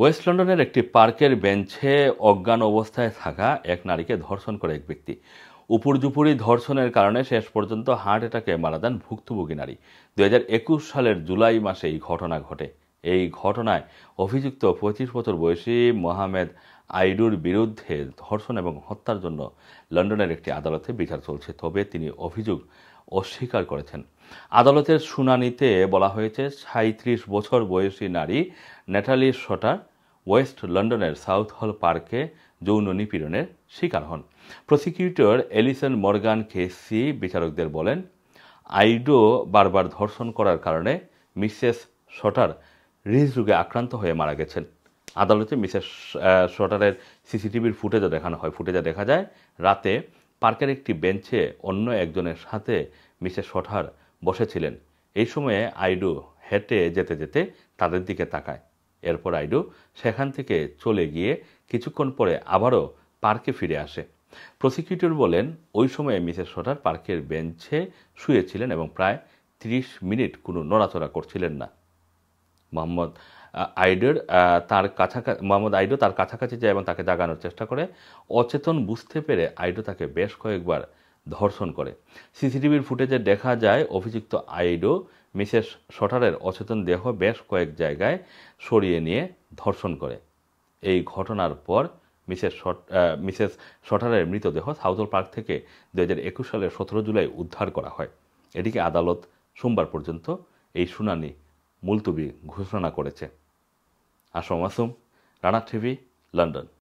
West লন্ডনের একটি পার্কের বেঞ্চে অজ্ঞান অবস্থায় থাকা এক নারীকে ধর্ষণ করে এক ব্যক্তি উপরজুপুরি ধর্ষণের কারণে শেষ পর্যন্ত হার্ট অ্যাটাকে মারা দেন ভুক্তভোগী নারী দু সালের জুলাই মাসে এই ঘটনা ঘটে এই ঘটনায় অভিযুক্ত পঁচিশ বছর বয়সী মোহামেদ আইডুর বিরুদ্ধে ধর্ষণ এবং হত্যার জন্য লন্ডনের একটি আদালতে বিচার চলছে তবে তিনি অভিযোগ অস্বীকার করেছেন আদালতের শুনানিতে বলা হয়েছে সাঁত্রিশ বছর বয়সী নারী নেটালি শটার ওয়েস্ট লন্ডনের সাউথ হল পার্কে যৌন নিপীড়নের শিকার হন প্রসিকিউটর এলিসন মর্গান খেসি বিচারকদের বলেন আইডো বারবার ধর্ষণ করার কারণে মিসেস শটার হৃদরোগে আক্রান্ত হয়ে মারা গেছেন আদালতে মিসেস শটারের সিসিটিভির ফুটেজে দেখানো হয় ফুটেজে দেখা যায় রাতে পার্কের একটি বেঞ্চে অন্য একজনের সাথে মিসেস শটার বসেছিলেন এই সময়ে আইডু হেঁটে যেতে যেতে তাদের দিকে তাকায় এরপর আইডু সেখান থেকে চলে গিয়ে কিছুক্ষণ পরে আবারও পার্কে ফিরে আসে প্রসিকিউটর বলেন ওই সময়ে মিসেস সোটার পার্কের বেঞ্চে শুয়েছিলেন এবং প্রায় 30 মিনিট কোনো নড়াচড়া করছিলেন না মোহাম্মদ আইডের তার কাছাকাছি মোহাম্মদ আইডো তার কাছাকাছি যায় এবং তাকে জাগানোর চেষ্টা করে অচেতন বুঝতে পেরে আইডো তাকে বেশ কয়েকবার ধর্ষণ করে সিসিটিভির ফুটেজে দেখা যায় অভিযুক্ত আইডো মিসেস শটারের অচেতন দেহ বেশ কয়েক জায়গায় সরিয়ে নিয়ে ধর্ষণ করে এই ঘটনার পর মিসেস মিসেস শটারের মৃতদেহ সাউথল পার্ক থেকে দু একুশ সালের সতেরো জুলাই উদ্ধার করা হয় এটিকে আদালত সোমবার পর্যন্ত এই শুনানি মুলতুবি ঘোষণা করেছে আসম আসুম রানা টিভি লন্ডন